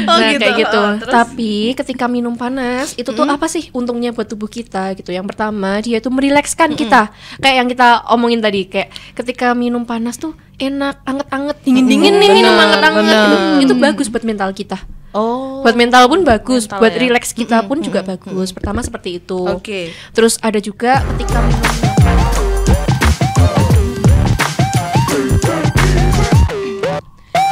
oh, nah gitu. kayak gitu oh, terus? tapi ketika minum panas itu tuh mm. apa sih untungnya buat tubuh kita gitu yang pertama dia tuh merilekskan -hmm. kita kayak yang kita omongin tadi kayak ketika minum panas tuh enak anget-anget dingin-dingin hmm, nih minum anget-anget itu, itu bagus buat mental kita Oh. Buat mental pun bagus, mental buat ya? relax kita mm -hmm. pun hmm, juga mm -hmm. bagus. Pertama seperti itu. Oke. Okay. Terus ada juga ketika minum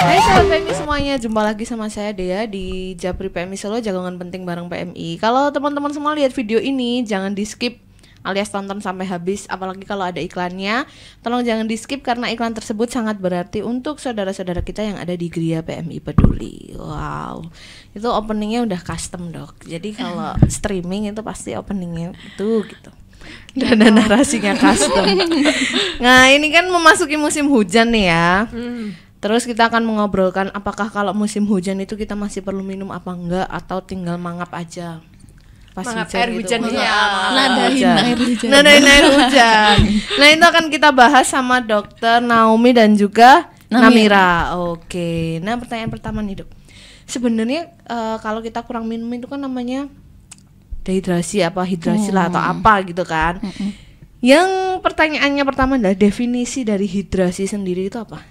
Hai sahabat PMI semuanya, jumpa lagi sama saya Dea di Japri PMI Solo Jagongan Penting bareng PMI. Kalau teman-teman semua lihat video ini jangan di skip alias tonton sampai habis apalagi kalau ada iklannya tolong jangan di skip karena iklan tersebut sangat berarti untuk saudara-saudara kita yang ada di Gria PMI Peduli wow itu openingnya udah custom dok jadi kalau streaming itu pasti openingnya itu gitu iya. dan narasinya custom nah ini kan memasuki musim hujan nih ya hmm Terus kita akan mengobrolkan apakah kalau musim hujan itu kita masih perlu minum apa enggak atau tinggal mangap aja. Pas mangap hujan air hujan ya. Nadain air hujan. Nadain air hujan. nah, itu akan kita bahas sama dokter Naomi dan juga Namira. Namira. Oke. Nah, pertanyaan pertama nih, Dok. Sebenarnya uh, kalau kita kurang minum itu kan namanya dehidrasi apa hidrasi hmm. lah atau hmm. apa gitu kan. Hmm. Yang pertanyaannya pertama adalah definisi dari hidrasi sendiri itu apa?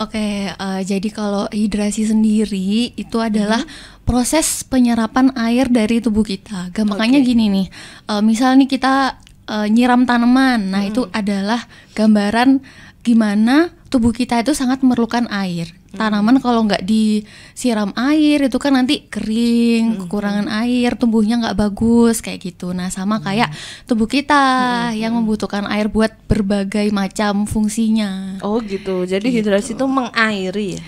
Oke, okay, uh, eh, jadi kalau hidrasi sendiri itu adalah hmm. proses penyerapan air dari tubuh kita. Gampangnya okay. gini nih, uh, misal nih kita uh, nyiram tanaman, nah hmm. itu mhm. adalah gambaran gimana tubuh kita itu sangat memerlukan air. Hmm. Tanaman kalau nggak disiram air itu kan nanti kering, hmm. kekurangan air, tumbuhnya nggak bagus kayak gitu. Nah sama hmm. kayak tubuh kita yang membutuhkan air buat berbagai macam fungsinya. Oh gitu. Jadi gitu. hidrasi itu mengairi ya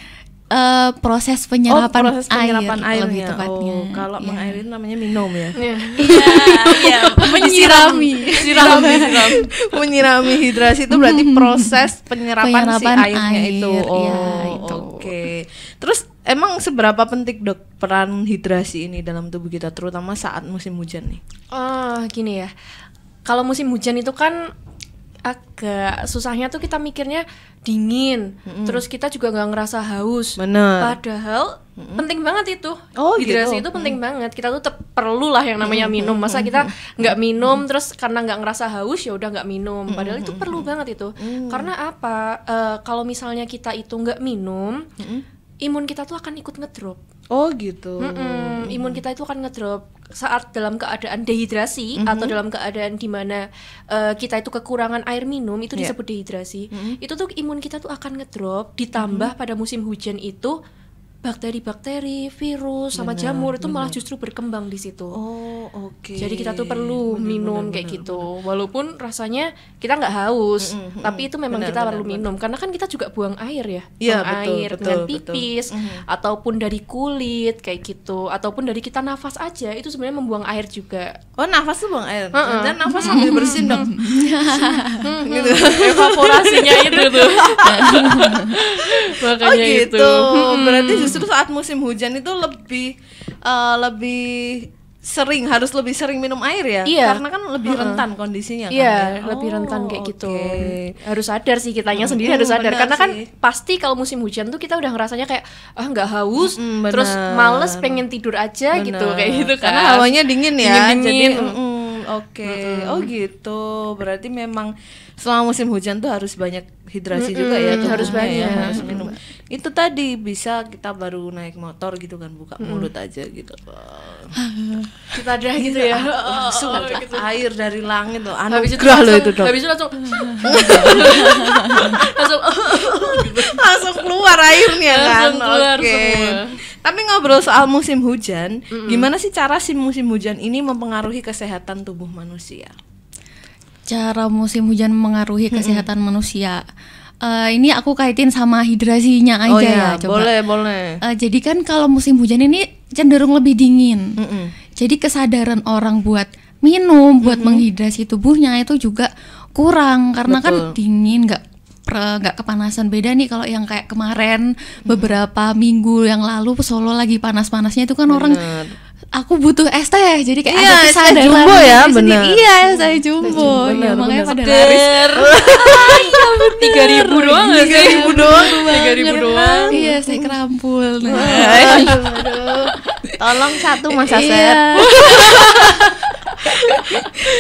uh, proses oh, penyerapan, oh, proses penyerapan air, air lebih airnya. tepatnya. Gitu oh, ya. kalau yeah. mengairin namanya minum ya. Iya, iya, iya. menyirami, sirami, menyirami hidrasi itu berarti proses penyerapan, penyerapan si airnya air, itu. Iya, oh, ya, itu. oke. Okay. Terus emang seberapa penting dok peran hidrasi ini dalam tubuh kita terutama saat musim hujan nih? Oh, gini ya. Kalau musim hujan itu kan agak susahnya tuh kita mikirnya dingin, mm-hmm. terus kita juga nggak ngerasa haus. Bener. Padahal mm-hmm. penting banget itu. Oh gitu? Hidrasi gitu. itu penting mm-hmm. banget. Kita tuh perlu lah yang namanya minum. Masa kita nggak minum, mm-hmm. terus karena nggak ngerasa haus ya udah nggak minum. Padahal mm-hmm. itu perlu banget itu. Mm-hmm. Karena apa? Uh, kalau misalnya kita itu nggak minum, mm-hmm imun kita tuh akan ikut ngedrop. Oh gitu. Mm -mm, imun kita itu akan ngedrop saat dalam keadaan dehidrasi mm -hmm. atau dalam keadaan dimana uh, eh, kita itu kekurangan air minum itu yeah. disebut dehidrasi. Mm -hmm. Itu tuh imun kita tuh akan ngedrop. Ditambah mm -hmm. pada musim hujan itu bakteri-bakteri, virus sama bener, jamur itu malah justru berkembang di situ. Oh, oke. Okay. Jadi kita tuh perlu bener, minum bener, kayak bener, gitu. Bener. Walaupun rasanya kita nggak haus, mm -hmm, tapi itu memang bener, kita bener, perlu bener. minum karena kan kita juga buang air ya. Iya, buang betul, air betul, dengan pipis mm-hmm. ataupun dari kulit kayak gitu ataupun dari kita nafas aja itu sebenarnya membuang air juga. Oh, nafas tuh buang air. Uh -uh. Dan nafas sambil bersin dong. Gitu. gitu. Evaporasinya itu tuh. Makanya oh, gitu. itu. Berarti justru saat musim hujan itu lebih uh, lebih sering harus lebih sering minum air ya iya. karena kan lebih rentan uh kondisinya kan iya, ya? lebih rentan oh, kayak gitu okay. harus sadar sih kitanya hmm, sendiri harus sadar karena kan sih. kan pasti kalau musim hujan tuh kita udah ngerasanya kayak ah nggak haus hmm, hmm terus males pengen tidur aja bener. gitu kayak gitu kan karena hawanya dingin ya dingin, -dingin. jadi mm, oke okay. mm -hmm. oh gitu berarti memang selama musim hujan tuh harus banyak hidrasi mm -hmm. juga ya harus ya, banyak ya, harus minum mm-hmm. itu tadi bisa kita baru naik motor gitu kan buka mulut aja gitu kita ada gitu iya. ya oh, oh, langsung oh, gitu. air dari langit tuh anugerah loh anu itu dong habis itu langsung langsung langsung keluar airnya kan oke okay. tapi ngobrol soal musim hujan mm -hmm. gimana sih cara si musim hujan ini mempengaruhi kesehatan tubuh manusia cara musim hujan mengaruhi kesehatan manusia. Uh, ini aku kaitin sama hidrasinya oh aja oh, iya. ya. Coba. Boleh, boleh. Uh, jadi kan kalau musim hujan ini cenderung lebih dingin. -hmm. Jadi kesadaran orang buat minum, buat menghidrasi tubuhnya itu juga kurang karena kan Betul. kan dingin, nggak nggak kepanasan beda nih kalau yang kayak kemarin beberapa minggu yang lalu Solo lagi panas-panasnya itu kan Bener. orang aku butuh es teh jadi kayak iya, ada kesadaran jumbo ya benar iya es teh jumbo ya makanya pada laris iya, tiga ribu doang tiga ribu doang tiga ribu kan? doang iya saya kerampul nah. aduh, tolong satu mas Aset iya.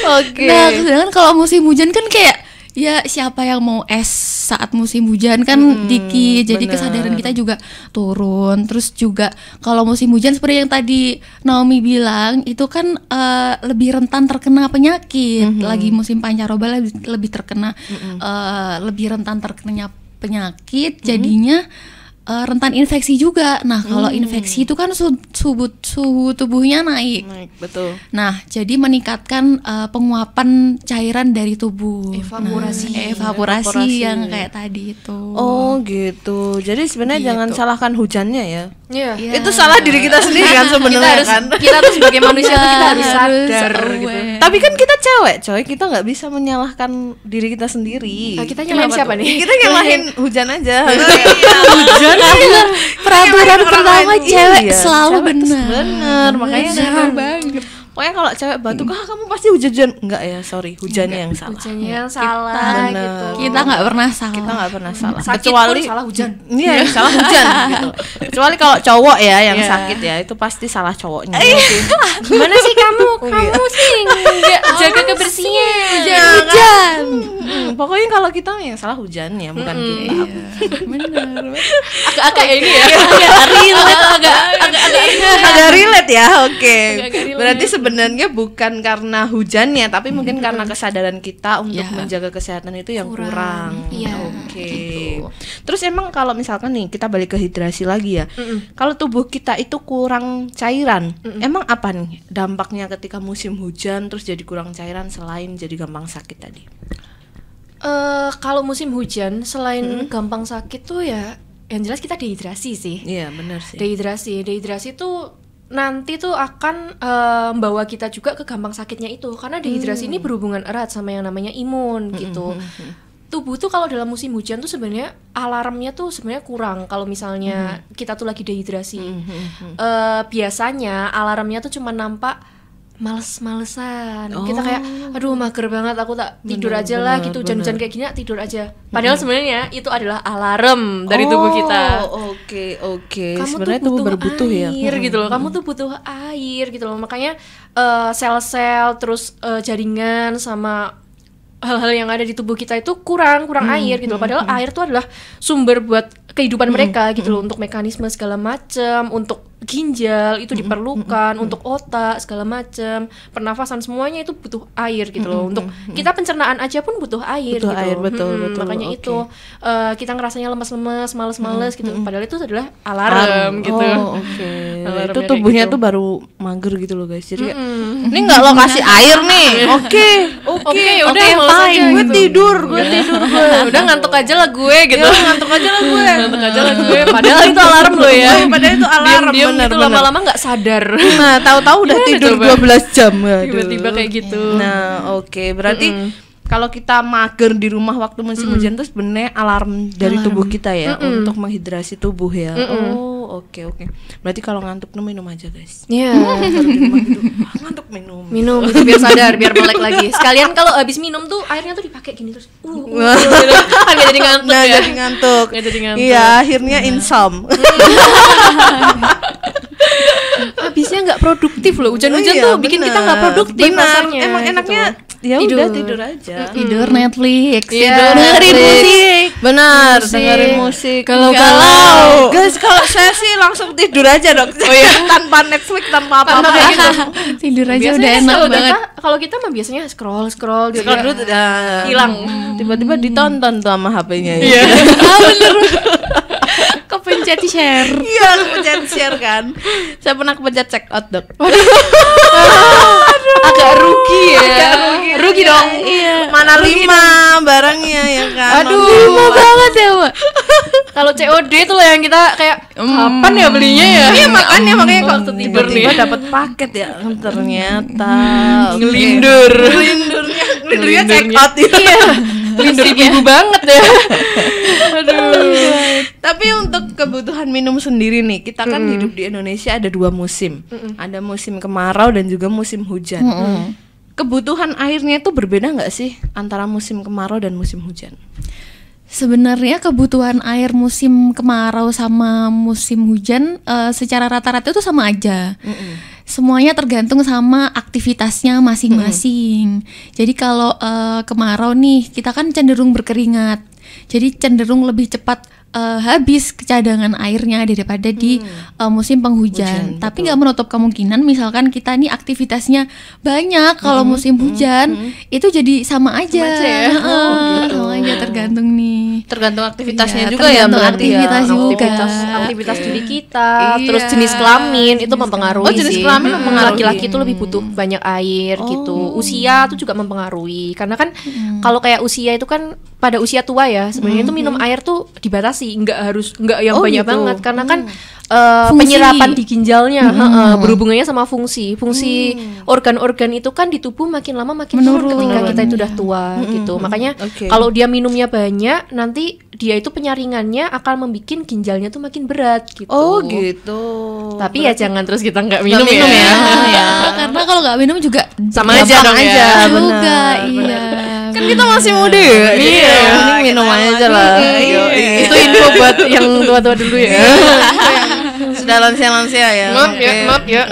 Nah, oke okay. nah sedangkan kalau musim hujan kan kayak ya siapa yang mau es saat musim hujan kan hmm, dikit jadi kesadaran kita juga turun terus juga kalau musim hujan seperti yang tadi Naomi bilang itu kan uh, lebih rentan terkena penyakit mm -hmm. lagi musim pancaroba lebih, lebih terkena mm -hmm. uh, lebih rentan terkena penyakit mm-hmm. jadinya mm -hmm uh, rentan infeksi juga. Nah, kalau hmm. infeksi itu kan su suhu suhu tubuhnya naik. Naik, betul. Nah, jadi meningkatkan uh, penguapan cairan dari tubuh. Evaporasi. Nah, evaporasi, evaporasi yang kayak tadi itu. Oh, gitu. Jadi sebenarnya gitu. jangan salahkan hujannya ya. Iya. Yeah. Itu salah diri kita sendiri kan sebenarnya kan. Kita harus sebagai manusia kita harus sadar harus gitu. Tapi kan kita cewek, coy. Kita nggak bisa menyalahkan diri kita sendiri. Nah, kita nyalahin siapa tuh? nih? Kita nyalahin hujan aja. Iya. hujan Iya. karena iya. peraturan pertama cewek iya, selalu cewek benar benar makanya benar iya. banget Pokoknya kalau cewek batuk, ah kamu pasti hujan-hujan. Enggak ya, sorry, hujannya Enggak, yang salah. Hujannya yang salah gitu kita nggak pernah salah kita nggak pernah salah sakit kecuali pun salah hujan iya yeah. salah hujan gitu. kecuali kalau cowok ya yang yeah. sakit ya itu pasti salah cowoknya iya. gimana sih kamu oh, iya. kamu sih nggak jaga kebersihan hujan, hujan. Hmm, pokoknya kalau kita yang salah hujan ya bukan hmm, kita gitu. iya. benar agak-agak ini ya agak relate agak agak ya. agak relate ya oke ya. berarti sebenarnya bukan karena hujannya tapi mungkin karena kesadaran kita untuk menjaga kesehatan itu yang kurang, kurang. Iya. Oke. Okay. Gitu. Terus emang kalau misalkan nih kita balik ke hidrasi lagi ya. Kalau tubuh kita itu kurang cairan, mm -mm. emang apa nih dampaknya ketika musim hujan terus jadi kurang cairan selain jadi gampang sakit tadi? Uh, kalau musim hujan selain mm -hmm. gampang sakit tuh ya yang jelas kita dehidrasi sih. Iya, yeah, benar sih. Dehidrasi, dehidrasi tuh nanti tuh akan uh, membawa kita juga ke gampang sakitnya itu karena dehidrasi hmm. ini berhubungan erat sama yang namanya imun gitu. Hmm, hmm tubuh tuh kalau dalam musim hujan tuh sebenarnya alarmnya tuh sebenarnya kurang kalau misalnya hmm. kita tuh lagi dehidrasi. mm hmm, hmm, hmm. Eh, biasanya alarmnya tuh cuma nampak males-malesan. Oh. Kita kayak oh. aduh mager banget aku tak tidur bener, aja lah gitu hujan-hujan kayak gini tidur aja. Padahal hmm. sebenarnya itu adalah alarm dari oh, tubuh kita. oke okay, oke. Okay. Kamu sebenarnya tuh butuh berbutuh ya. air, ya. gitu loh. Kamu tuh butuh air gitu loh. Makanya eh, sel-sel uh, sel terus uh, jaringan sama hal-hal yang ada di tubuh kita itu kurang kurang hmm, air gitu loh. Hmm, padahal hmm, air itu adalah sumber buat kehidupan hmm, mereka gitu hmm. loh untuk mekanisme segala macam untuk ginjal itu diperlukan mm-hmm. untuk otak segala macam pernafasan semuanya itu butuh air gitu loh mm-hmm. untuk kita pencernaan aja pun butuh air butuh gitu air, betul, hmm, betul makanya okay. itu uh, kita ngerasanya lemes-lemes males-males mm-hmm. gitu padahal itu adalah alarm, alarm. gitu oh, okay. itu tubuhnya gitu. tuh baru mager gitu loh guys jadi mm-hmm. ini nggak lo kasih air nih oke oke oke fine gue gitu. tidur gue iya. tidur gue udah ngantuk aja lah gue gitu ya, ngantuk aja lah gue ngantuk aja lah gue padahal itu alarm loh ya padahal itu alarm bener, gitu lama-lama nggak sadar nah tahu-tahu udah tidur 12 jam tiba-tiba kayak gitu nah oke okay. berarti mm -mm kalau kita mager di rumah waktu musim mm. hujan benar sebenarnya alarm dari alarm. tubuh kita ya mm -mm. untuk menghidrasi tubuh ya. Mm -mm. Oh, oke okay, oke. Okay. Berarti kalau ngantuk tuh minum aja, guys. Iya. Yeah. Gitu, ah, ngantuk minum. Minum itu biar sadar, biar melek lagi. Sekalian kalau habis minum tuh airnya tuh dipakai gini terus. Uh, uh, uh. jadi ngantuk nah, ya. jadi ngantuk. Nggak jadi ngantuk. Iya, akhirnya nah. habisnya nggak produktif loh hujan-hujan oh, iya, tuh bener. bikin kita nggak produktif rasanya emang enaknya gitu. ya tidur. udah tidur aja mm -hmm. tidur Netflix ya, tidur dengerin musik benar dengerin musik kalau kalau guys kalau saya sih langsung tidur aja dok oh, iya. tanpa Netflix tanpa apa apa gitu. tidur aja biasanya udah enak kalau banget kita, kalau kita mah biasanya scroll scroll gitu. scroll ya. dulu hilang tiba-tiba ditonton tuh sama HP-nya ya. Iya. ah bener kepencet share. Iya, kepencet share kan. Saya pernah kepencet check out, Dok. Aduh, Agak rugi ya. Agak rugi, ya. rugi ya. dong. Iya. Mana rugi lima dong. barangnya ya kan. Aduh, lima banget ya, Mbak. Kalau COD tuh yang kita kayak hmm. kapan ya belinya ya? Iya, makanya hmm. makanya kalau tidur tiba dapat paket ya ternyata. Ngelindur. Ngelindurnya, ngelindurnya check out. Ya. Iya pelindung ya. ibu banget ya aduh tapi untuk kebutuhan minum sendiri nih kita kan mm. hidup di Indonesia ada dua musim mm. ada musim kemarau dan juga musim hujan mm. kebutuhan airnya itu berbeda nggak sih antara musim kemarau dan musim hujan Sebenarnya kebutuhan air musim kemarau sama musim hujan uh, secara rata-rata itu sama aja. Mm -mm. Semuanya tergantung sama aktivitasnya masing-masing. Mm -hmm. Jadi kalau uh, kemarau nih kita kan cenderung berkeringat, jadi cenderung lebih cepat uh, habis cadangan airnya daripada hmm. di uh, eh, musim penghujan. Hujan, Tapi nggak menutup kemungkinan misalkan kita nih aktivitasnya banyak kalau hmm. musim hmm. hujan hmm. itu jadi sama aja. Sama ya? oh, gitu. sama oh, iya, aja tergantung nih tergantung aktivitasnya iya, juga ya, tergantung ya berarti aktivitas ya. juga aktivitas aktivitas diri kita iya. terus jenis iya, kelamin itu mempengaruhi oh, jenis kelamin sih. mempengaruhi laki-laki itu lebih butuh banyak air gitu. oh. gitu usia itu juga mempengaruhi karena kan hmm. kalau kayak usia itu kan pada usia tua ya sebenarnya hmm. itu minum air tuh dibatasi nggak harus nggak yang oh, banyak gitu. banget karena hmm. kan mm uh, penyerapan di ginjalnya hmm. uh, berhubungannya sama fungsi fungsi organ hmm. organ-organ itu kan di tubuh makin lama makin menurun ketika kan? kita itu udah tua hmm. hmm. gitu makanya okay. kalau dia minumnya banyak nanti dia itu penyaringannya akan membuat ginjalnya tuh makin berat gitu oh gitu tapi ya Berarti... ya jangan terus kita nggak minum, minum ya, ya. ya. karena kalau nggak minum juga sama aja dong ya. aja ya. juga iya kan kita masih muda ya iya, iya, iya. minum aja lah iya. itu info buat yang tua-tua dulu ya Sudah lansia-lansia ya. Maaf ya, maaf ya.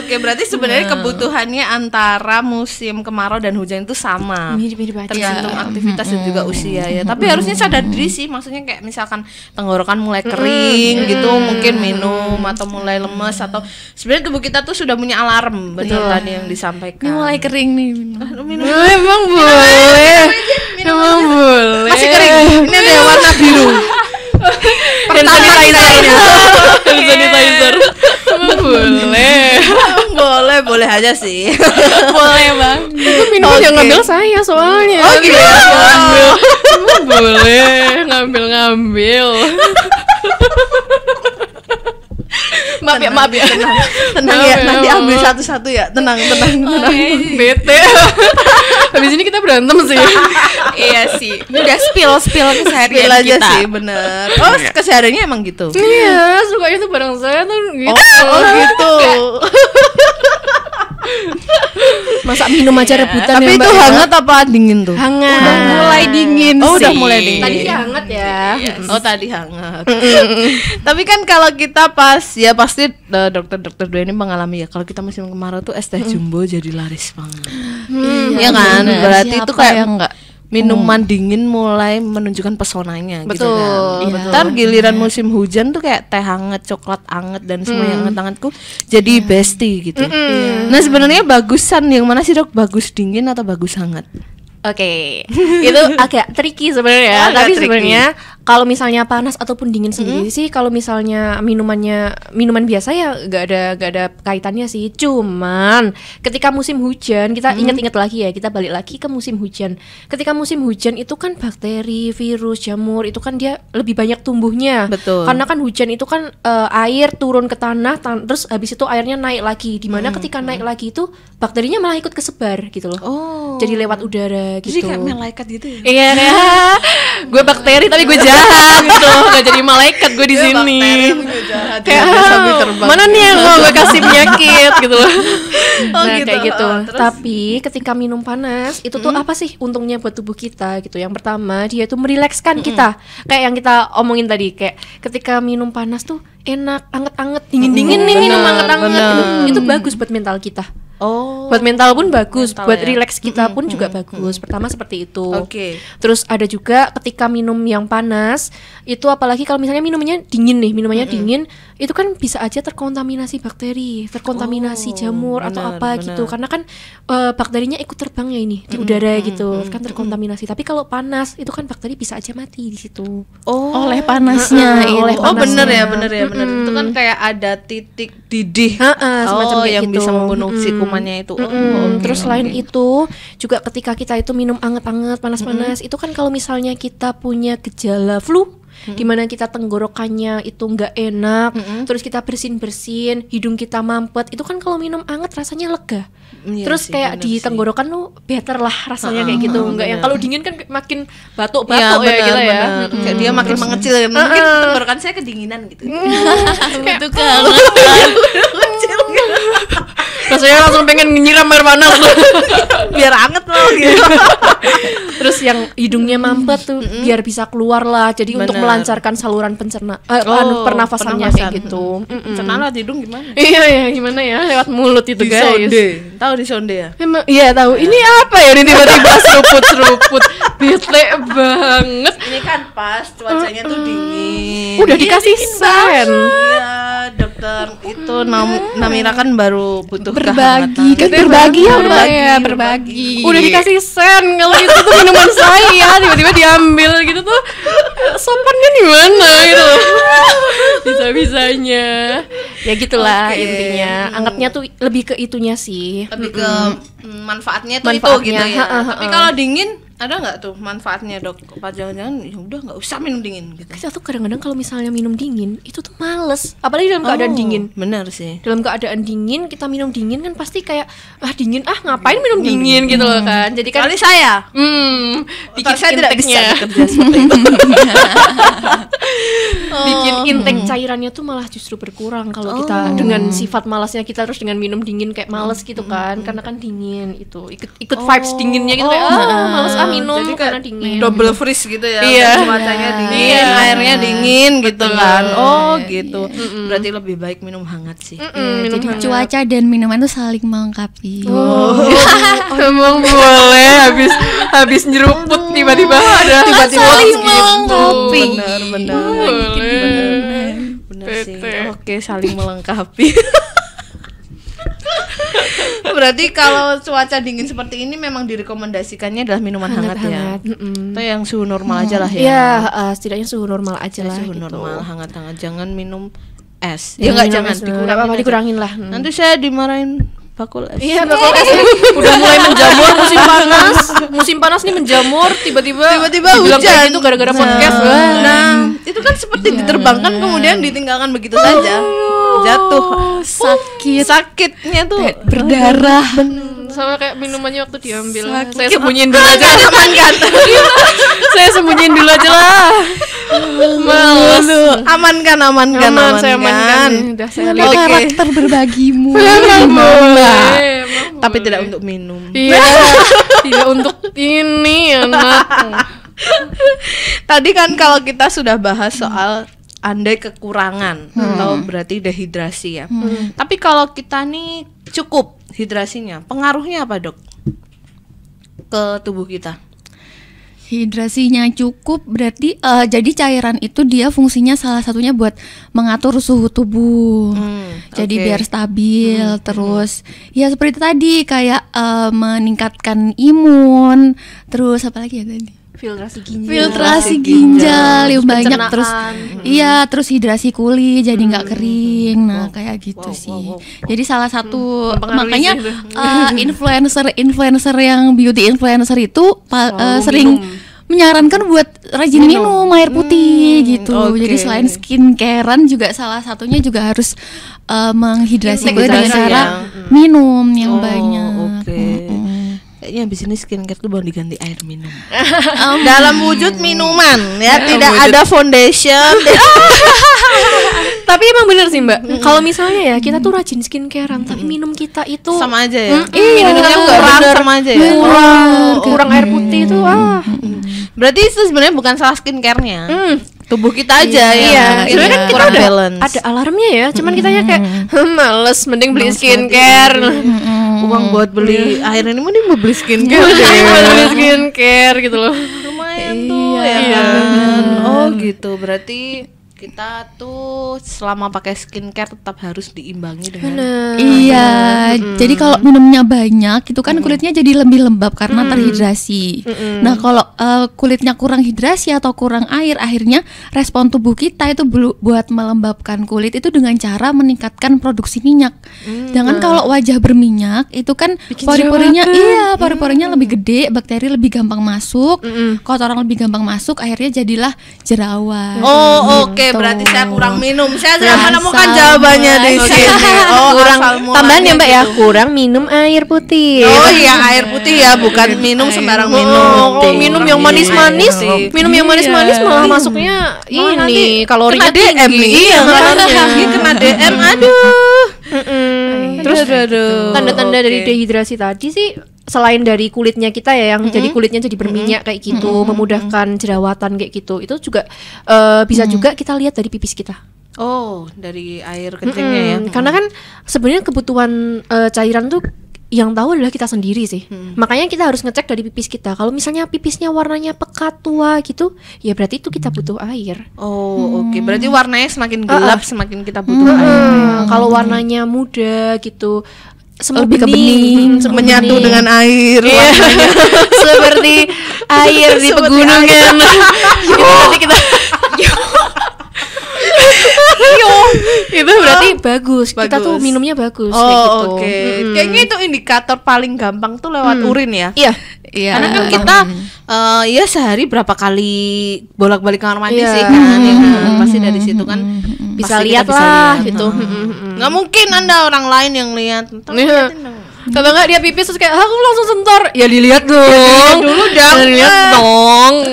Oke, ya. berarti sebenarnya iya. kebutuhannya antara musim kemarau dan hujan itu sama. Mirip-mirip aja. Tergantung iya. aktivitas mm -hmm. dan juga usia ya. Tapi mm -hmm. harusnya sadar diri sih, maksudnya kayak misalkan tenggorokan mulai kering mm -hmm. gitu, mungkin minum atau mulai lemes atau sebenarnya tubuh kita tuh sudah punya alarm, betul iya. tadi yang disampaikan. Ini mulai kering nih. Minum. minum. emang boleh. Minum Emang boleh. Masih kering. Ini ada warna biru. Hand sanitizer. Hand sanitizer. boleh. boleh, boleh aja sih. boleh, Bang. Itu minum okay. yang ngambil saya soalnya. Oh, gitu. Ngambil. boleh ngambil-ngambil maaf ya maaf ya tenang tenang ya, nanti ambil satu-satu ya tenang oh, tenang iya. tenang bete habis ini kita berantem sih iya sih ini udah spill spill keseharian spill aja sih bener oh iya. kesehariannya emang gitu iya sukanya tuh bareng saya tuh gitu oh, oh gitu Masak minum aja iya. rebutan Tapi ya, itu ya? hangat apa dingin tuh? Hangat. mulai dingin sih. Oh, udah mulai dingin. Oh, tadi hangat ya. Iya, oh, tadi hangat. Tapi kan kalau kita pas ya pasti eh, dokter-dokter dua ini mengalami ya kalau kita musim kemarau tuh es teh jumbo jadi laris banget. Hmm, iya, kan? Berarti itu kayak enggak minuman hmm. dingin mulai menunjukkan pesonanya gitu betul, gitu kan. Ya. Betul. Iya. Ntar giliran musim hujan tuh kayak teh hangat, coklat hangat dan semua hmm. yang hangat-hangatku jadi hmm. bestie gitu. Hmm. Nah, sebenarnya bagusan yang mana sih Dok? Bagus dingin atau bagus hangat? Oke, okay. itu agak tricky sebenarnya, oh, tapi sebenarnya kalau misalnya panas ataupun dingin sendiri mm -hmm. sih kalau misalnya minumannya minuman biasa ya nggak ada nggak ada kaitannya sih cuman ketika musim hujan kita mm -hmm. ingat-ingat lagi ya kita balik lagi ke musim hujan ketika musim hujan itu kan bakteri virus jamur itu kan dia lebih banyak tumbuhnya betul karena kan hujan itu kan uh, air turun ke tanah tan terus habis itu airnya naik lagi dimana mm -hmm. ketika naik lagi itu bakterinya malah ikut kesebar gitu loh oh jadi lewat udara gitu jadi kayak gitu. malaikat gitu ya iya gue bakteri tapi gue jahat jahat gitu nggak jadi malaikat gue di sini gitu, kayak mana nih gitu. yang mau gue kasih penyakit gitu loh oh, nah gitu. kayak gitu oh, tapi ketika minum panas itu tuh hmm. apa sih untungnya buat tubuh kita gitu yang pertama dia tuh merilekskan hmm. kita kayak yang kita omongin tadi kayak ketika minum panas tuh enak, anget-anget, dingin-dingin nih minum anget-anget gitu. itu, itu bagus buat mental kita. Oh. Buat mental pun bagus, mental buat ya? rileks kita pun juga bagus. Pertama seperti itu. Oke. Okay. Terus ada juga ketika minum yang panas, itu apalagi kalau misalnya minumnya dingin nih, minumannya dingin, itu kan bisa aja terkontaminasi bakteri, terkontaminasi oh, jamur benar, atau apa gitu. benar. gitu. Karena kan e, bakterinya ikut terbang ya ini di udara gitu, kan terkontaminasi. Tapi kalau panas, itu kan bakteri bisa aja mati di situ. Oh. Oleh panasnya, uh -uh, oleh oh, ya, panasnya. Oh, bener ya, bener ya, benar mm itu kan kayak ada titik didih uh -uh, semacam oh, yang gitu. bisa membunuh mm si kumannya itu mm -hmm. Oh, okay, terus okay. selain itu juga ketika kita itu minum anget-anget panas-panas mm -hmm. itu kan kalau misalnya kita punya gejala flu hmm. dimana kita tenggorokannya itu nggak enak hmm. terus kita bersin bersin hidung kita mampet itu kan kalau minum anget rasanya lega hmm, terus sih, kayak di tenggorokan lu better lah rasanya uh, kayak gitu uh, nggak yang kalau dingin kan makin batuk batuk iya, ya, gitu ya bener, gitu ya hmm. kayak dia makin terus, mengecil ya mungkin uh, tenggorokan saya kedinginan gitu itu kan rasanya langsung pengen nyiram air panas loh biar anget loh gitu terus yang hidungnya mampet tuh mm-hmm. biar bisa keluar lah jadi Bener. untuk melancarkan saluran pencerna eh, oh, anu, pernafasannya pernafasan. kayak gitu mm-hmm. hidung gimana iya ya gimana ya lewat mulut itu di guys sonde. tahu di sonde ya emang iya tahu ya. ini iya. apa ya ini tiba-tiba seruput seruput bete banget ini kan pas cuacanya tuh dingin udah dikasih iya, sen iya dokter itu Nam Namira kan baru butuh berbagi kan ya, berbagi ya berbagi, ya, berbagi. udah dikasih sen kalau itu tuh minuman saya tiba-tiba diambil gitu tuh sopan kan gimana gitu bisa-bisanya ya gitulah okay. intinya hmm. anggapnya tuh lebih ke itunya sih lebih ke mm. manfaatnya tuh manfaatnya, itu gitu ya tapi kalau dingin ada nggak tuh manfaatnya dok? Apa jangan-jangan ya udah nggak usah minum dingin gitu? Kita tuh kadang-kadang kalau misalnya minum dingin itu tuh males, apalagi dalam keadaan oh, dingin. Benar sih. Dalam keadaan dingin kita minum dingin kan pasti kayak ah dingin ah ngapain minum dingin, dingin gitu loh hmm. kan? Jadi kan Kali saya, hmm, dikit saya tidak bisa bekerja seperti itu. Oh. bikin hmm. intake cairannya tuh malah justru berkurang kalau oh. kita dengan sifat malasnya kita terus dengan minum dingin kayak males gitu hmm. kan karena kan dingin itu ikut ikut oh. vibes dinginnya gitu ah, oh. kayak males ah minum Jadi karena dingin double freeze gitu ya iya matanya iya. dingin iya. airnya dingin gitu kan oh iya. gitu iya. berarti lebih baik minum hangat sih mm -mm, minum jadi cuaca dan minuman tuh saling melengkapi oh, oh. emang boleh habis habis nyeruput tiba-tiba ada tiba-tiba saling melengkapi gitu. gitu. benar benar benar benar sih oke saling melengkapi Berarti kalau cuaca dingin seperti ini memang direkomendasikannya adalah minuman hangat, hangat ya. Hangat. Mm -mm. Atau yang suhu normal aja lah ya. Iya, uh, setidaknya suhu normal aja ya, lah. Suhu gitu. normal, hangat-hangat. Jangan minum es. Ya enggak jangan, jangan. dikurangin. Apa, dikurangin lah. Hmm. Nanti saya dimarahin bakul iya bakul iya, iya. es udah mulai menjamur musim panas musim panas nih menjamur tiba-tiba tiba-tiba hujan itu gara-gara nah. podcast nah, nah itu kan seperti iya. diterbangkan kemudian ditinggalkan begitu saja oh, jatuh sakit sakitnya tuh berdarah sama kayak minumannya waktu diambil Selagi. saya gitu. sembunyiin dulu ah, aja lah kan saya sembunyiin dulu aja lah Males. amankan amankan aman, amankan saya aman udah saya karakter berbagimu tapi tidak untuk minum iya tidak untuk ini anak tadi kan kalau kita sudah bahas soal andai kekurangan hmm. atau berarti dehidrasi ya. Hmm. Tapi kalau kita nih cukup hidrasinya. Pengaruhnya apa, Dok? Ke tubuh kita. Hidrasinya cukup berarti uh, jadi cairan itu dia fungsinya salah satunya buat mengatur suhu tubuh. Hmm, jadi okay. biar stabil hmm, hmm. terus hmm. ya seperti tadi kayak uh, meningkatkan imun, terus apa lagi ya tadi? filtrasi ginjal filtrasi ginjal, ginjal yang banyak terus iya terus hidrasi kulit jadi nggak hmm. kering nah wow. kayak gitu wow, sih wow, wow, jadi salah satu hmm, makanya uh, influencer influencer yang beauty influencer itu uh, sering menyarankan buat rajin minum, minum air putih hmm, gitu. Okay. Jadi selain skincarean juga salah satunya juga harus uh, menghidrasi kulit dengan cara ya. minum yang oh, banyak kayaknya habis ini skincare tuh baru diganti air minum. um, Dalam wujud minuman ya, tidak wujud. ada foundation. tapi emang bener sih mbak. Mm-hmm. Kalau misalnya ya kita tuh rajin skincare, mm-hmm. tapi minum kita itu sama aja ya. Mm-hmm. Iya, minumnya kurang sama aja ya. Kurang, oh, kurang air putih itu ah. Mm-hmm. Berarti itu sebenarnya bukan salah skincarenya. Mm tubuh kita aja iya. itu iya. sebenarnya kan kita udah balance. ada alarmnya ya cuman kita -hmm. kayak males mending beli skincare uang buat beli iya. air ini mending mau beli skincare iya. beli skincare gitu loh lumayan tuh iya. ya kan. oh gitu berarti kita tuh selama pakai skincare tetap harus diimbangi dengan Bener. iya hmm. jadi kalau minumnya banyak itu kan kulitnya jadi lebih lembab karena hmm. terhidrasi hmm. nah kalau uh, kulitnya kurang hidrasi atau kurang air akhirnya respon tubuh kita itu buat melembabkan kulit itu dengan cara meningkatkan produksi minyak hmm. jangan nah. kalau wajah berminyak itu kan pori-porinya iya pori-porinya hmm. lebih gede bakteri lebih gampang masuk hmm. kotoran lebih gampang masuk akhirnya jadilah jerawat oh gitu. oke Iya, berarti saya kurang minum. Saya sudah menemukan jawabannya di sini. Oh, kurang tambahan ya Mbak ya, gitu. kurang minum air putih. Oh iya, air putih ya, bukan minum sembarang minum. oh, oh iya. minum yang manis-manis, minum yang manis-manis malah masuknya ini kalorinya tinggi. Iya, iya kena DM. Aduh. Terus tanda-tanda dari dehidrasi tadi sih selain dari kulitnya kita ya yang mm -hmm. jadi kulitnya jadi berminyak mm -hmm. kayak gitu, mm -hmm. memudahkan jerawatan kayak gitu. Itu juga uh, bisa mm -hmm. juga kita lihat dari pipis kita. Oh, dari air kencingnya mm -hmm. ya. Karena kan sebenarnya kebutuhan uh, cairan tuh yang tahu adalah kita sendiri sih. Hmm. Makanya kita harus ngecek dari pipis kita. Kalau misalnya pipisnya warnanya pekat tua gitu, ya berarti itu kita butuh air. Oh, hmm. oke. Okay. Berarti warnanya semakin gelap, uh, uh. semakin kita butuh hmm. air. Hmm. Kalau warnanya muda gitu, semua lebih bening, ke bening, hmm, menyatu bening. dengan air iya. seperti air di seperti pegunungan jadi oh. nanti kita Yo, itu berarti oh, bagus. bagus. Kita tuh minumnya bagus. Oh, gitu. oke. Okay. Hmm. Kayaknya itu indikator paling gampang tuh lewat hmm. urin ya. Iya. Iya. Karena kan kita uh, ya sehari berapa kali bolak-balik kamar mandi yeah. sih kan, hmm. ya kan? Hmm. Pasti dari situ kan hmm. bisa lihat lah bisa lihat. gitu. Hmm. Hmm nggak mungkin anda orang lain yang lihat yeah. Iya. kalau nggak dia pipis terus kayak aku langsung sentor ya dilihat dong dulu dong lihat dong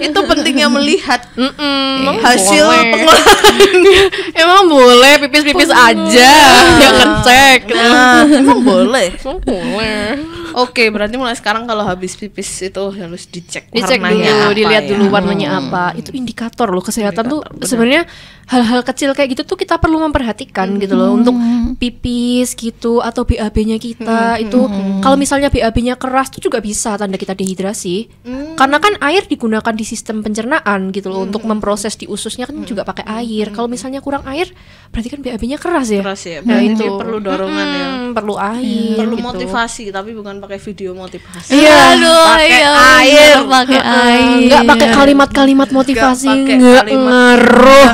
itu pentingnya melihat mm -mm, hasil pengolahan emang boleh pipis-pipis aja yang cek nah emang boleh boleh Oke, berarti mulai sekarang kalau habis pipis itu harus dicek, dicek warnanya dulu, apa dilihat ya? dulu hmm. warnanya apa. Itu indikator loh kesehatan indikator, tuh sebenarnya hal-hal kecil kayak gitu tuh kita perlu memperhatikan hmm. gitu loh untuk hmm. pipis gitu atau BAB-nya kita hmm. itu hmm. kalau misalnya BAB-nya keras tuh juga bisa tanda kita dehidrasi. Hmm. Karena kan air digunakan di sistem pencernaan gitu loh hmm. untuk memproses di ususnya kan hmm. juga pakai hmm. air. Hmm. Kalau misalnya kurang air, berarti kan BAB-nya keras ya. Keras ya. Nah, itu perlu dorongan ya. hmm, ya. Perlu air. Perlu gitu. motivasi tapi bukan pakai video motivasi. Iya, pakai iya, air, hmm. pakai air. Enggak pakai kalimat-kalimat motivasi. Enggak ngaruh.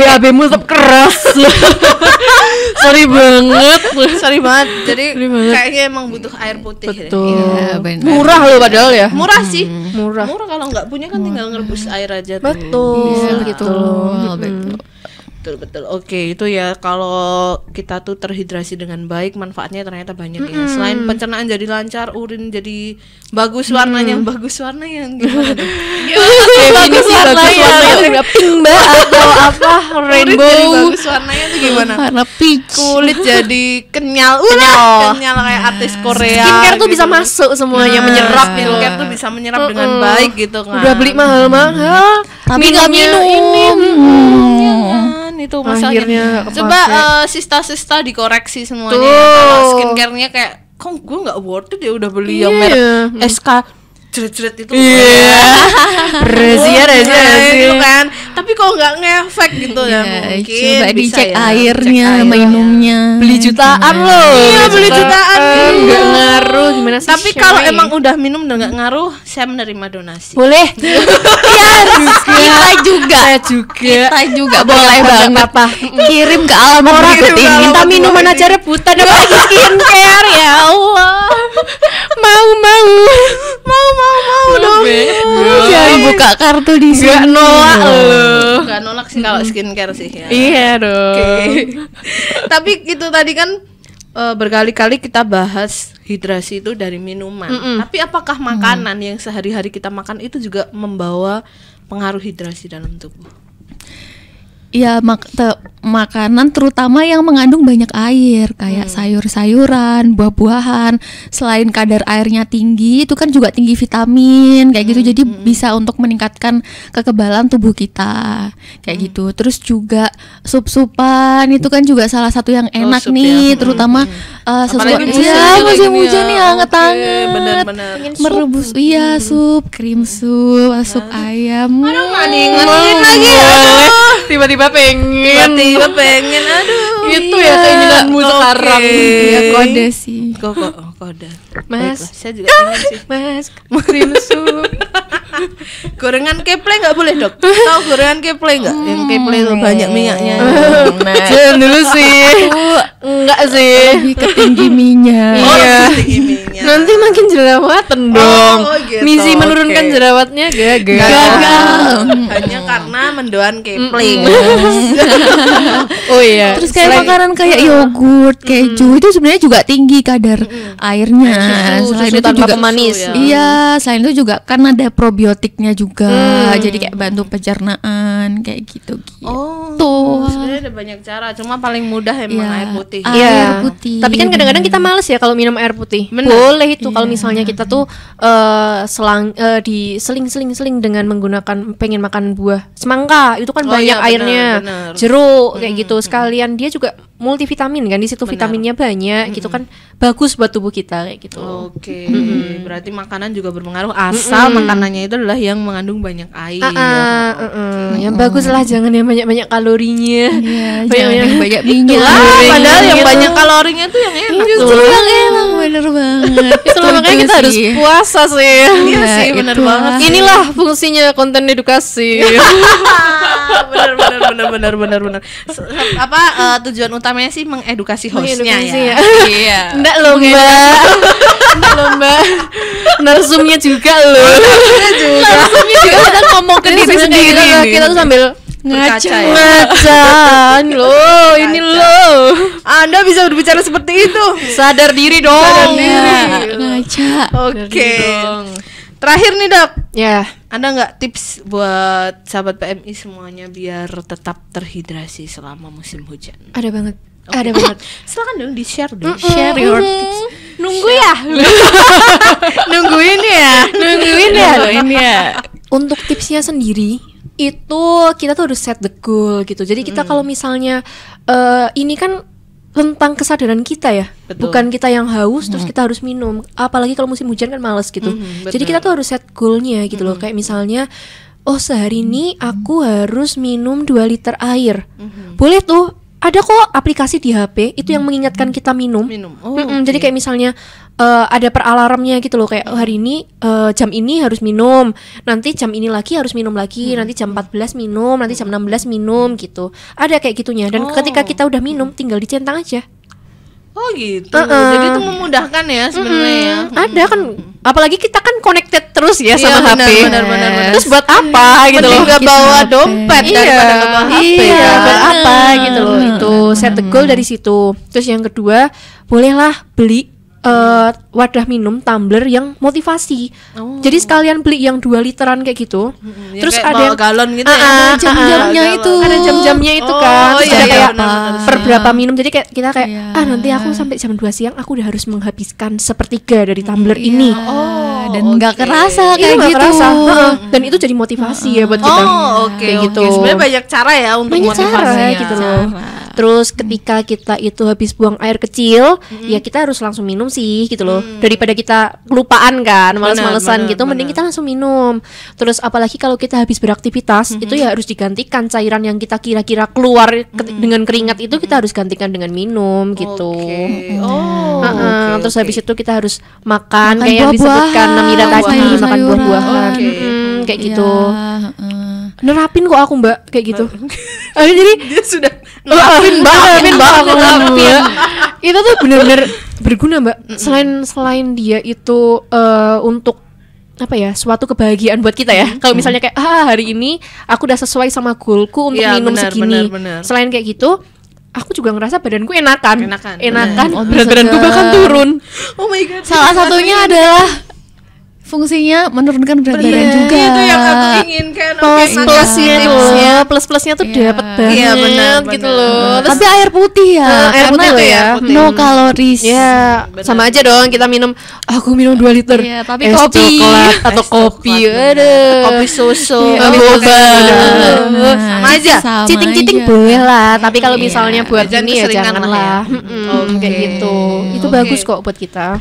BAB-mu tetap keras. Sorry banget. Sorry banget. Jadi kayaknya emang butuh air putih. Betul. Iya, Murah loh padahal ya. Murah sih. Hmm. Murah. Murah kalau nggak punya kan tinggal tinggal hmm. ngerebus air aja tuh. Betul, bisa, gitu. Betul, betul. Betul betul. Oke, okay, itu ya kalau kita tuh terhidrasi dengan baik manfaatnya ternyata banyak mm -hmm. ya. Selain pencernaan jadi lancar, urin jadi bagus warnanya, mm. bagus warnanya yang gimana tuh? bagus warnanya, warnanya. pink mbak atau apa rainbow. jadi bagus warnanya tuh gimana? Warna peach kulit jadi kenyal ulah kenyal, kenyal kayak nah, artis Korea skincare gitu. tuh bisa masuk semuanya nah, menyerap gitu skincare tuh bisa menyerap uh -uh. dengan baik gitu kan udah beli mahal-mahal tapi nggak minum ini, hmm itu masalahnya. Coba uh, sista-sista dikoreksi semuanya. Tuh. Kalau skincare kayak kok gue nggak worth it ya udah beli yeah. yang iya. merek SK jeret-jeret itu. Iya. Yeah. Rezia, Rezia, itu iya, gitu kan tapi kok nggak ngefek gitu ya iya, mungkin coba dicek ya. airnya minumnya beli jutaan loh iya beli jutaan hmm, nggak ngaruh gimana sih tapi kalau emang udah minum dan nggak ngaruh saya menerima donasi boleh iya kita juga saya juga kita juga iya boleh banget apa kirim ke alam orang ini minta minuman aja rebutan apalagi skincare ya Allah mau mau mau mau mau dong jangan buka kartu di sini nolak aduh nggak nolak sih kalau skincare sih ya iya dong tapi itu tadi kan uh, berkali-kali kita bahas hidrasi itu dari minuman mm -mm. tapi apakah makanan mm. yang sehari-hari kita makan itu juga membawa pengaruh hidrasi dalam tubuh ya mak te, makanan terutama yang mengandung banyak air kayak hmm. sayur-sayuran, buah-buahan. Selain kadar airnya tinggi, itu kan juga tinggi vitamin kayak gitu. Hmm, Jadi hmm. bisa untuk meningkatkan kekebalan tubuh kita kayak hmm. gitu. Terus juga sup-supan itu kan juga salah satu yang oh, enak oh, nih, ya. terutama hmm. uh, eh, sesuatu iya, ya musim hujan nih hangat-hangat. Merebus sup. iya hmm, sup, krim sup, sup ayam. Aduh, oh. Tiba-tiba tiba-tiba pengen tiba-tiba pengen aduh itu iya. ya keinginanmu okay. Iya, sekarang ya kode sih kok kok oh, kode mas Baiklah, saya juga pengen sih mas krim sup gorengan keple nggak boleh dok tahu gorengan keple nggak hmm, yang keple itu banyak minyaknya jangan dulu nah. sih enggak sih lebih tinggi minyak oh, iya minyak. nanti makin jerawatan dong oh, gitu, misi menurunkan okay. jerawatnya gagal gagal hmm. hanya karena mendoan keple oh iya terus kayak Selain, makanan kayak yogurt keju itu sebenarnya juga tinggi kadar airnya selain itu juga manis iya selain itu juga karena ada probiotik probiotiknya juga hmm. jadi kayak bantu pencernaan kayak gitu gitu oh sebenarnya ada banyak cara cuma paling mudah emang ya, air putih ah, iya. air ya. putih tapi kan kadang-kadang kita males ya kalau minum air putih Bener. boleh itu ya. kalau iya. misalnya kita tuh uh, selang uh, eh, di seling seling seling dengan menggunakan pengen makan buah semangka itu kan oh, banyak iya, bener, airnya bener. jeruk hmm. kayak gitu hmm, hmm. sekalian dia juga multivitamin kan di situ vitaminnya banyak mm -hmm. gitu kan bagus buat tubuh kita kayak gitu. Oke. Okay. Mm -hmm. Berarti makanan juga berpengaruh asal mm -hmm. makanannya itu adalah yang mengandung banyak air. Ah, ya. uh, uh, uh. Yang bagus lah jangan yang banyak-banyak kalorinya. Yeah, banyak, jangan yang banyak minyak. Lah, padahal yang iya. banyak kalorinya itu yang enak. Justru iya, yang enak bener banget. Itu makanya kita sih. harus puasa sih. Iya ya, sih bener itulah. banget. Inilah fungsinya konten edukasi. bener bener bener bener bener bener. Apa uh, tujuan utama utamanya sih mengedukasi hostnya ya. ya. iya. Enggak iya. loh mbak. Enggak loh mbak. Narsumnya juga loh. Narsumnya iya, juga. juga kita ngomong ke diri sendiri. Kita, kita tuh sambil ngaca ya. ngaca lo ini lo anda bisa berbicara seperti itu sadar diri dong sadar diri iya. ngaca oke okay. terakhir nih dap ya yeah. Ada nggak tips buat sahabat PMI semuanya biar tetap terhidrasi selama musim hujan? Ada banget. Okay. Ada banget. Silakan dong di share dong. Mm -mm, share your tips. Nunggu ya. Nungguin ya. Nungguin ya. Nungguin ya. Untuk tipsnya sendiri itu kita tuh harus set the goal gitu. Jadi kita mm. kalau misalnya uh, ini kan tentang kesadaran kita ya betul. bukan kita yang haus terus hmm. kita harus minum apalagi kalau musim hujan kan males gitu hmm, hmm jadi kita tuh harus set goalnya gitu hmm. loh kayak misalnya oh sehari ini aku harus minum 2 liter air hmm. boleh tuh ada kok aplikasi di HP itu yang hmm. mengingatkan kita minum. minum. Oh, mm -hmm. okay. Jadi kayak misalnya uh, ada per alarmnya gitu loh kayak hari ini uh, jam ini harus minum nanti jam ini lagi harus minum lagi hmm. nanti jam 14 minum nanti jam 16 minum gitu ada kayak gitunya dan oh. ketika kita udah minum tinggal dicentang aja Oh gitu. Uh -uh. Jadi itu memudahkan ya sebenarnya. Mm -hmm. Ada kan apalagi kita kan connected terus ya iya, sama bener, HP. Benar, benar, benar. Terus buat apa hmm. gitu loh. Mending bawa dompet iya, daripada bawa HP. Iya, ya. buat apa gitu loh. Itu set the goal dari situ. Terus yang kedua, bolehlah beli uh, wadah minum tumbler yang motivasi. Oh. Jadi sekalian beli yang dua literan kayak gitu. Hmm, Terus kayak ada galon gitu ya. Ah, ah, jam-jamnya ah, itu. Ada jam-jamnya itu oh, kan. Terus iya, ada iya, kayak per berapa minum. Jadi kayak kita kayak iya. ah nanti aku sampai jam 2 siang aku udah harus menghabiskan sepertiga dari tumbler hmm, ini. Oh, dan nggak okay. kerasa iya, kayak itu gitu. Kerasa. Uh, dan itu jadi motivasi uh, ya buat kita. Oh, oke. Okay, kayak okay. gitu. Sebenarnya banyak cara ya untuk banyak motivasi cara, gitu loh. Cara. Terus ketika kita itu habis buang air kecil, mm -hmm. ya kita harus langsung minum sih gitu loh hmm. daripada kita kelupaan kan males-malesan gitu bener. mending kita langsung minum terus apalagi kalau kita habis beraktivitas hmm. itu ya harus digantikan cairan yang kita kira-kira keluar mm hmm. dengan keringat itu kita hmm. harus gantikan dengan minum gitu okay. Hmm. oh, uh -uh. Okay, terus okay. habis itu kita harus makan, makan kayak buah yang disebutkan Namira tadi makan buah-buahan okay. hmm, kayak yeah. gitu uh. nerapin kok aku mbak kayak gitu jadi dia sudah ngelapin banget, ya. Itu tuh bener-bener berguna mbak. Selain selain dia itu uh, untuk apa ya suatu kebahagiaan buat kita ya kalau misalnya kayak ah hari ini aku udah sesuai sama goalku untuk ya, minum bener, segini bener, bener. selain kayak gitu aku juga ngerasa badanku enakan enakan, enakan. Oh, berat badanku bahkan turun oh my god salah satunya adalah fungsinya menurunkan berat badan yeah. juga. Iya, itu yang aku inginkan. Plus okay, plusnya tuh, ya. plus plusnya tuh yeah. dapat iya, banget yeah, bener, bener, gitu loh. Terus, Tapi air putih ya, uh, air putih tuh ya, putih. no kalories. Ya, yeah, sama aja dong kita minum. Ah, aku minum 2 liter. Yeah, tapi es kopi coklat atau kopi, ada kopi susu, yeah, boba. sama aja. Citing-citing boleh lah, tapi kalau iya. misalnya buat ini ya jangan lah. Ya. Kayak gitu. Itu bagus kok buat kita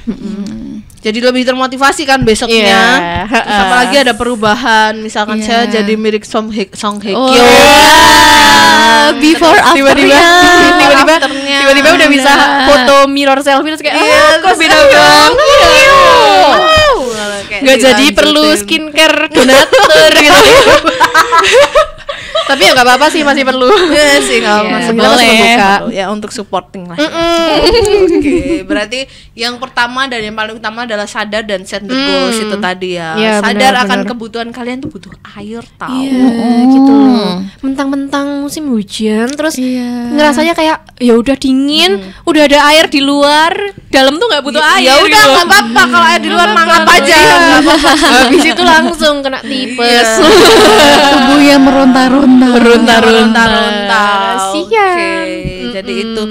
jadi lebih termotivasi kan besoknya. Yeah. Terus apalagi ada perubahan, misalkan yeah. saya jadi mirip Song Hye, Song Hye oh, Kyo. Oh, iya. yeah. Before after tiba-tiba tiba-tiba tiba udah bisa iya. foto mirror selfie terus kayak yeah, oh, kok beda banget. Oh, iya. Gak jadi perlu skincare donatur gitu. tapi ya nggak apa-apa sih masih perlu ya sih nggak apa-apa iya. boleh membuka ya untuk supporting lah mm -mm. oke okay. berarti yang pertama dan yang paling utama adalah sadar dan set the goals mm. itu tadi ya, yeah, iya, sadar bener, akan bener. kebutuhan kalian tuh butuh air tahu yeah, mm. gitu mentang-mentang musim hujan terus yeah. ngerasanya kayak ya udah dingin mm. udah ada air di luar dalam tuh nggak butuh ya air ya udah nggak apa-apa kalau air di luar mangap aja iya. habis itu langsung kena tipes yang meronta-ronta. Meronta-ronta. sian. Okay. Mm -mm. Jadi itu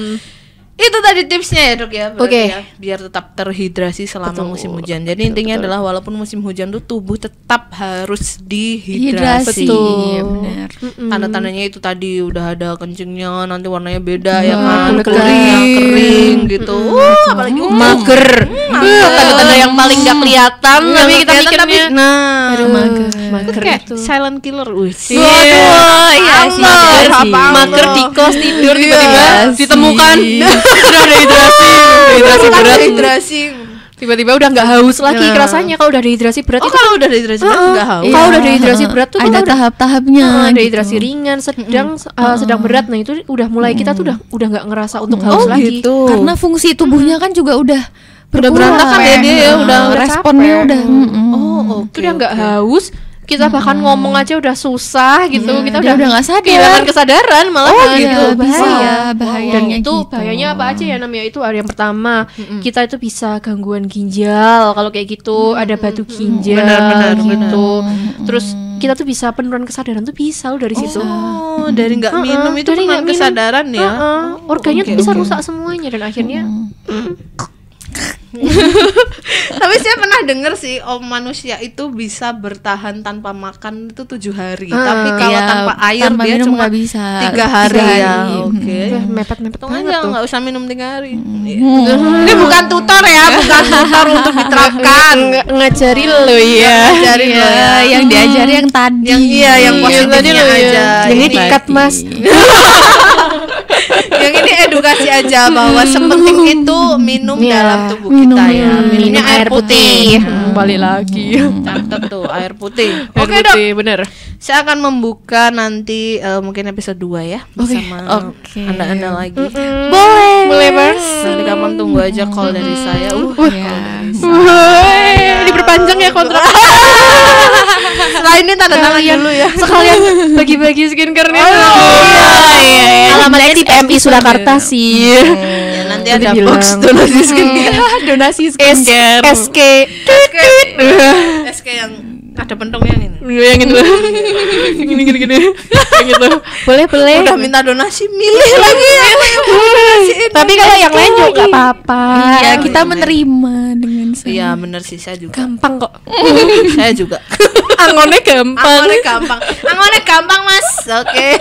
itu tadi tipsnya ya dok ya oke okay. ya, biar tetap terhidrasi selama betul, musim hujan jadi betul, intinya betul. adalah walaupun musim hujan tuh tubuh tetap harus dihidrasi betul benar mm-hmm. tanda tandanya itu tadi udah ada kencingnya nanti warnanya beda nah, ya kan kering kering gitu mm-hmm. uh, apalagi mm-hmm. mager uh, mm, uh, tanda tanda yang paling gak kelihatan mm, tapi kita mikirnya tapi, nah aduh mager mager itu silent killer wih yeah. waduh iya sih mager di kos tidur tiba-tiba iya ditemukan dehidrasi dehidrasi berat dehidrasi tiba-tiba udah nggak haus lagi yeah. Iya. rasanya kalau udah dehidrasi berat oh, itu kalau udah dehidrasi berat nggak uh, haus kalau udah dehidrasi iya. berat tuh ada kan tahap-tahapnya uh, gitu. dehidrasi ringan sedang mm uh, sedang berat nah itu udah mulai mm kita tuh udah udah nggak ngerasa untuk mm haus oh, lagi gitu. karena fungsi tubuhnya kan juga udah udah berantakan ya dia ya udah, responnya udah mm -hmm. oh okay, udah nggak okay. haus kita hmm. bahkan ngomong aja udah susah gitu yeah, hmm. kita udah udah nggak sadar kehilangan kesadaran malah oh, kan. iya, gitu ya, bahaya bahaya dan oh, itu gitu. bahayanya apa aja ya namanya itu yang pertama mm kita itu bisa gangguan ginjal kalau kayak gitu mm ada batu ginjal benar, benar, gitu benar. terus kita tuh bisa penurunan kesadaran tuh bisa loh dari oh, situ. Oh, hmm. dari nggak uh -uh, minum itu penurunan kesadaran ya. Uh -uh, organnya okay, tuh gitu. bisa okay. rusak semuanya dan akhirnya tapi saya pernah dengar sih om manusia itu bisa bertahan tanpa makan itu tujuh hari uh, tapi kalau iya, tanpa air tanpa dia cuma bisa tiga iya, hari, tiga hari. ya iya, oke okay. hmm. mepet mepet aja nggak usah minum tiga hari hmm. Iya. ini bukan tutor ya bukan tutor untuk diterapkan ngajari lo ya ngajari ya. yang hmm. diajari yang tadi yang iya yang positifnya aja jadi tiket mas edukasi aja bahwa hmm. sepenting itu minum yeah. dalam tubuh minum, kita ya. Hmm, Minumnya minum air putih. putih. Hmm, hmm. Balik lagi. Cakep tuh air putih. Air okay, putih, dok. Bener. Saya akan membuka nanti uh, mungkin episode 2 ya bersama okay. anda-anda lagi. Mm -hmm. Boleh. Boleh, Bers. Nanti kapan tunggu aja call dari saya. uh yeah. call dari saya panjang ya kontrak. Selain ini tanda tangan ya. dulu ya. Sekalian bagi-bagi skincare nih. Oh, iya, iya, iya. Alamatnya di PMI Surakarta iya, sih. Ya, nanti ada box donasi skincare. Donasi skincare. SK. SK yang ada yang ini, iya, Yang itu. Gini gini gini. Yang itu. Boleh boleh. Udah minta donasi milih lagi. Ya. Tapi kalau yang lain juga apa-apa. Iya, kita iya. menerima iya bener sih saya juga gampang kok saya juga angonnya gampang angonnya gampang angonnya gampang mas oke okay.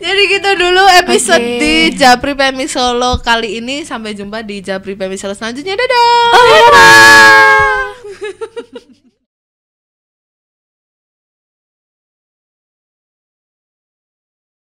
jadi gitu dulu episode okay. di Japri Pemi Solo kali ini sampai jumpa di Japri Pemi Solo selanjutnya dadah oh, dadah